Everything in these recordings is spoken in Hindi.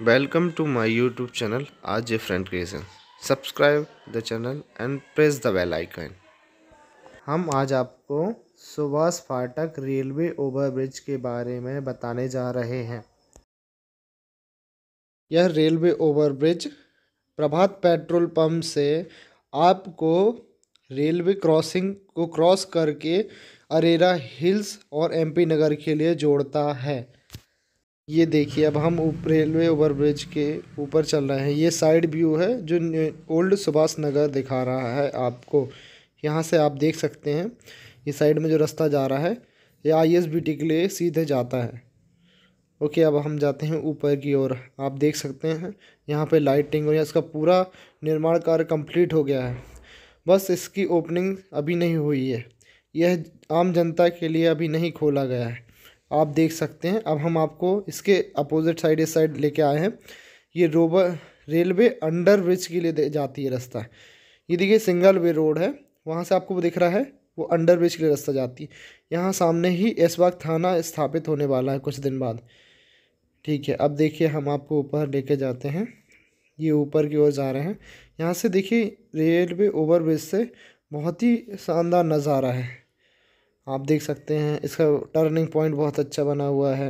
टू माय यूट्यूब चैनल आज ये friend creation subscribe the channel and press the bell icon हम आज आपको सुभाष फाटक रेलवे ओवरब्रिज के बारे में बताने जा रहे हैं यह railway overbridge Prabhat petrol pump से आपको रेलवे क्रॉसिंग को क्रॉस करके अरेरा हिल्स और एमपी नगर के लिए जोड़ता है ये देखिए अब हम ऊपर रेलवे ओवरब्रिज के ऊपर चल रहे हैं ये साइड व्यू है जो ओल्ड सुभाष नगर दिखा रहा है आपको यहाँ से आप देख सकते हैं ये साइड में जो रास्ता जा रहा है ये आई एस के लिए सीधे जाता है ओके अब हम जाते हैं ऊपर की ओर आप देख सकते हैं यहाँ पे लाइटिंग और इसका पूरा निर्माण कार्य कंप्लीट हो गया है बस इसकी ओपनिंग अभी नहीं हुई है यह आम जनता के लिए अभी नहीं खोला गया है आप देख सकते हैं अब हम आपको इसके अपोजिट साइड इस साइड लेके आए हैं ये रोबर रेलवे अंडर ब्रिज के लिए जाती है रास्ता ये देखिए सिंगल वे रोड है वहाँ से आपको वो दिख रहा है वो अंडर ब्रिज के लिए रास्ता जाती है यहाँ सामने ही वक्त थाना स्थापित होने वाला है कुछ दिन बाद ठीक है अब देखिए हम आपको ऊपर लेके जाते हैं ये ऊपर की ओर जा रहे हैं यहाँ से देखिए रेलवे ओवरब्रिज से बहुत ही शानदार नज़ारा है आप देख सकते हैं इसका टर्निंग पॉइंट बहुत अच्छा बना हुआ है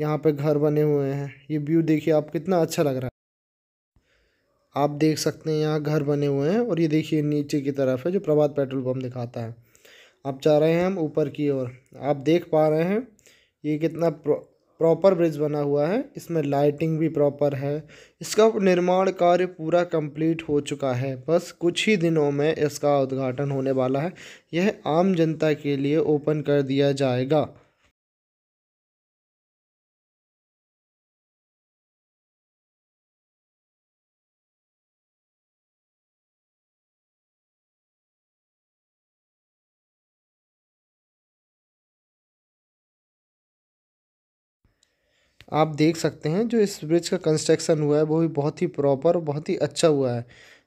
यहाँ पे घर बने हुए हैं ये व्यू देखिए आप कितना अच्छा लग रहा है आप देख सकते हैं यहाँ घर बने हुए हैं और ये देखिए नीचे की तरफ है जो प्रभात पेट्रोल पम्प दिखाता है आप जा रहे हैं हम ऊपर की ओर आप देख पा रहे हैं ये कितना प्रॉपर ब्रिज बना हुआ है इसमें लाइटिंग भी प्रॉपर है इसका निर्माण कार्य पूरा कंप्लीट हो चुका है बस कुछ ही दिनों में इसका उद्घाटन होने वाला है यह आम जनता के लिए ओपन कर दिया जाएगा आप देख सकते हैं जो इस ब्रिज का कंस्ट्रक्शन हुआ है वो भी बहुत ही प्रॉपर बहुत ही अच्छा हुआ है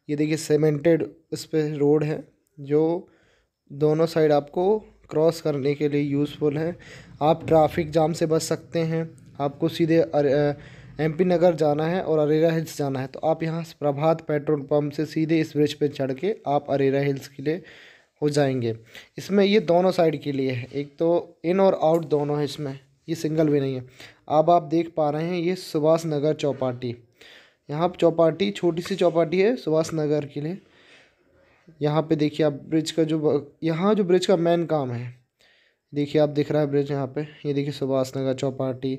ये देखिए सीमेंटेड इस पर रोड है जो दोनों साइड आपको क्रॉस करने के लिए यूज़फुल है आप ट्रैफिक जाम से बच सकते हैं आपको सीधे एम पी नगर जाना है और अरेरा हिल्स जाना है तो आप यहाँ प्रभात पेट्रोल पंप से सीधे इस ब्रिज पर चढ़ के आप अरेरा हिल्स के लिए हो जाएंगे इसमें ये दोनों साइड के लिए है एक तो इन और आउट दोनों है इसमें ये सिंगल वे नहीं है अब आप देख पा रहे हैं ये सुभाष नगर चौपाटी यहाँ चौपाटी छोटी सी चौपाटी है सुभाष नगर के लिए यहाँ पे देखिए आप ब्रिज का जो यहाँ जो ब्रिज का मेन काम है देखिए आप दिख रहा है ब्रिज यहाँ पे ये देखिए सुभाष नगर चौपाटी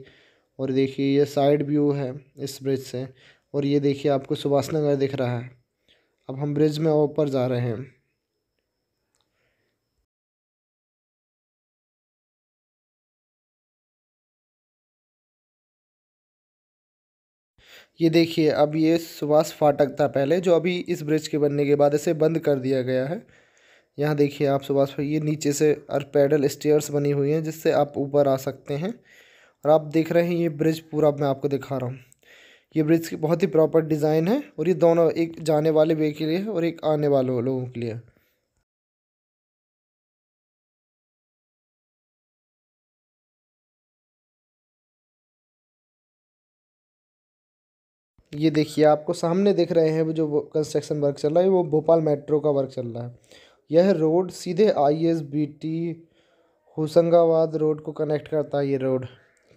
और देखिए ये साइड व्यू है इस ब्रिज से और ये देखिए आपको सुभाष नगर दिख रहा है अब हम ब्रिज में ऊपर जा रहे हैं ये देखिए अब ये सुभाष फाटक था पहले जो अभी इस ब्रिज के बनने के बाद इसे बंद कर दिया गया है यहाँ देखिए आप सुभाष ये नीचे से और पैडल स्टेयर्स बनी हुई हैं जिससे आप ऊपर आ सकते हैं और आप देख रहे हैं ये ब्रिज पूरा मैं आपको दिखा रहा हूँ ये ब्रिज की बहुत ही प्रॉपर डिज़ाइन है और ये दोनों एक जाने वाले वे के लिए और एक आने वाले लोगों के लिए ये देखिए आपको सामने देख रहे हैं जो कंस्ट्रक्शन वर्क चल रहा है वो भोपाल मेट्रो का वर्क चल रहा है यह रोड सीधे I S B T Hoshangabad road को कनेक्ट करता है ये रोड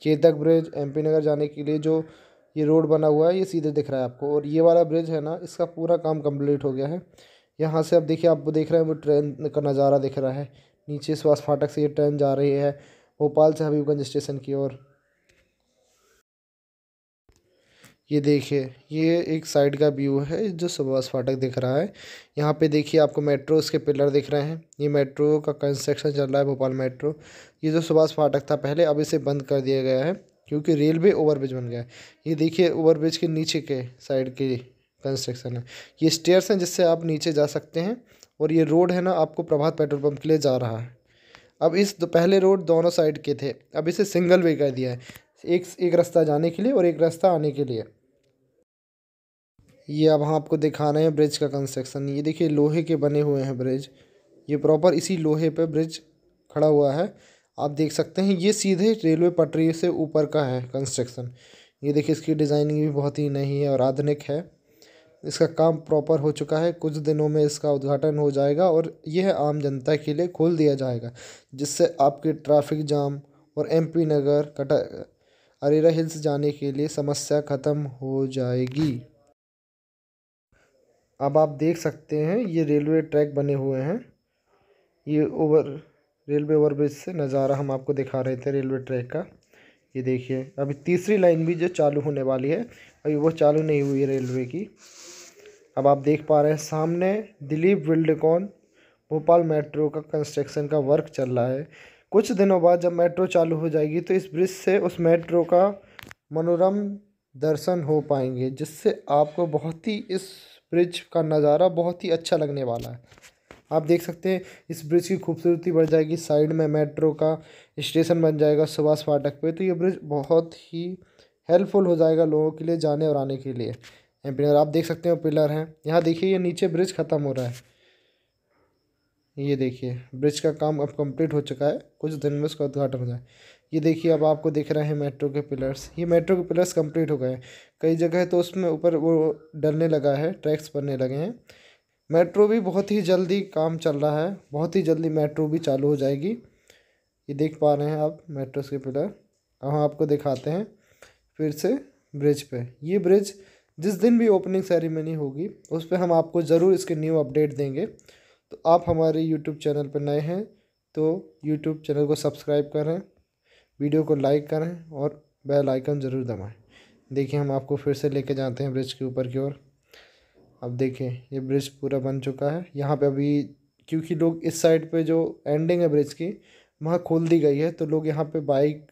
चेतक ब्रिज एमपी नगर जाने के लिए जो ये रोड बना हुआ है ये सीधे दिख रहा है आपको और ये वाला ब्रिज है ना इसका पूरा काम कम्प्लीट हो गया है यहाँ से अब देखिए आप देख रहे हैं वो ट्रेन का नज़ारा दिख रहा है नीचे स्वास्थ्य फाटक से ये ट्रेन जा रही है भोपाल से हबीबगंज स्टेशन की ओर ये देखिए ये एक साइड का व्यू है जो सुभाष फाटक दिख रहा है यहाँ पे देखिए आपको मेट्रो उसके पिलर दिख रहे हैं ये मेट्रो का कंस्ट्रक्शन चल रहा है भोपाल मेट्रो ये जो सुभाष फाटक था पहले अब इसे बंद कर दिया गया है क्योंकि रेलवे ओवरब्रिज बन गया है ये देखिए ओवरब्रिज के नीचे के साइड के कंस्ट्रक्शन है ये स्टेयर्स हैं जिससे आप नीचे जा सकते हैं और ये रोड है ना आपको प्रभात पेट्रोल पम्प के लिए जा रहा है अब इस पहले रोड दोनों साइड के थे अब इसे सिंगल वे कर दिया है एक एक रास्ता जाने के लिए और एक रास्ता आने के लिए ये अब हम आपको दिखा रहे हैं ब्रिज का कंस्ट्रक्शन ये देखिए लोहे के बने हुए हैं ब्रिज ये प्रॉपर इसी लोहे पे ब्रिज खड़ा हुआ है आप देख सकते हैं ये सीधे रेलवे पटरी से ऊपर का है कंस्ट्रक्शन ये देखिए इसकी डिज़ाइनिंग भी बहुत ही नई है और आधुनिक है इसका काम प्रॉपर हो चुका है कुछ दिनों में इसका उद्घाटन हो जाएगा और यह आम जनता के लिए खोल दिया जाएगा जिससे आपके ट्रैफिक जाम और एमपी नगर कटा अरेरा हिल्स जाने के लिए समस्या ख़त्म हो जाएगी अब आप देख सकते हैं ये रेलवे ट्रैक बने हुए हैं ये ओवर रेलवे ओवरब्रिज से नज़ारा हम आपको दिखा रहे थे रेलवे ट्रैक का ये देखिए अभी तीसरी लाइन भी जो चालू होने वाली है अभी वो चालू नहीं हुई है रेलवे की अब आप देख पा रहे हैं सामने दिलीप विल्डकॉन भोपाल मेट्रो का कंस्ट्रक्शन का वर्क चल रहा है कुछ दिनों बाद जब मेट्रो चालू हो जाएगी तो इस ब्रिज से उस मेट्रो का मनोरम दर्शन हो पाएंगे जिससे आपको बहुत ही इस ब्रिज का नज़ारा बहुत ही अच्छा लगने वाला है आप देख सकते हैं इस ब्रिज की खूबसूरती बढ़ जाएगी साइड में मेट्रो का स्टेशन बन जाएगा सुभाष फाटक पे तो ये ब्रिज बहुत ही हेल्पफुल हो जाएगा लोगों के लिए जाने और आने के लिए पिलर आप देख सकते हो पिलर हैं यहाँ देखिए ये नीचे ब्रिज ख़त्म हो रहा है ये देखिए ब्रिज का काम अब कंप्लीट हो चुका है कुछ दिन में उसका उद्घाटन हो जाए ये देखिए अब आपको दिख रहे हैं मेट्रो के पिलर्स ये मेट्रो के पिलर्स कंप्लीट हो गए हैं कई जगह तो उसमें ऊपर वो डलने लगा है ट्रैक्स बनने लगे हैं मेट्रो भी बहुत ही जल्दी काम चल रहा है बहुत ही जल्दी मेट्रो भी चालू हो जाएगी ये देख पा रहे हैं आप मेट्रो के पिलर अब हम आपको दिखाते हैं फिर से ब्रिज पर ये ब्रिज जिस दिन भी ओपनिंग सेरेमनी होगी उस पर हम आपको ज़रूर इसके न्यू अपडेट देंगे तो आप हमारे यूट्यूब चैनल पर नए हैं तो यूट्यूब चैनल को सब्सक्राइब करें वीडियो को लाइक करें और बेल आइकन ज़रूर दबाएं देखिए हम आपको फिर से लेके जाते हैं ब्रिज के ऊपर की ओर अब देखिए ये ब्रिज पूरा बन चुका है यहाँ पे अभी क्योंकि लोग इस साइड पे जो एंडिंग है ब्रिज की वहाँ खोल दी गई है तो लोग यहाँ पे बाइक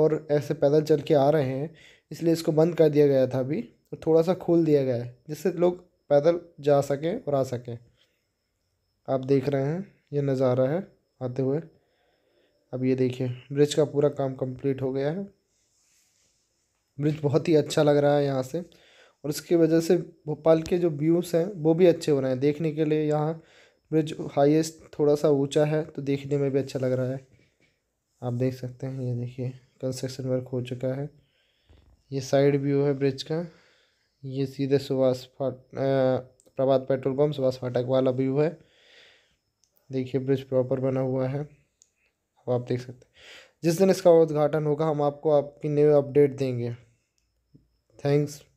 और ऐसे पैदल चल के आ रहे हैं इसलिए इसको बंद कर दिया गया था अभी और थोड़ा सा खोल दिया गया है जिससे लोग पैदल जा सकें और आ सकें आप देख रहे हैं ये नज़ारा है आते हुए अब ये देखिए ब्रिज का पूरा काम कंप्लीट हो गया है ब्रिज बहुत ही अच्छा लग रहा है यहाँ से और इसकी वजह से भोपाल के जो व्यूज़ हैं वो भी अच्छे हो रहे हैं देखने के लिए यहाँ ब्रिज हाईएस्ट थोड़ा सा ऊंचा है तो देखने में भी अच्छा लग रहा है आप देख सकते हैं ये देखिए कंस्ट्रक्शन वर्क हो चुका है ये साइड व्यू है ब्रिज का ये सीधे सुभाष फाट प्रभात पेट्रोल पम्प सुभाष फाटक वाला व्यू है देखिए ब्रिज प्रॉपर बना हुआ है अब आप देख सकते हैं जिस दिन इसका उद्घाटन होगा हम आपको आपकी न्यू अपडेट देंगे थैंक्स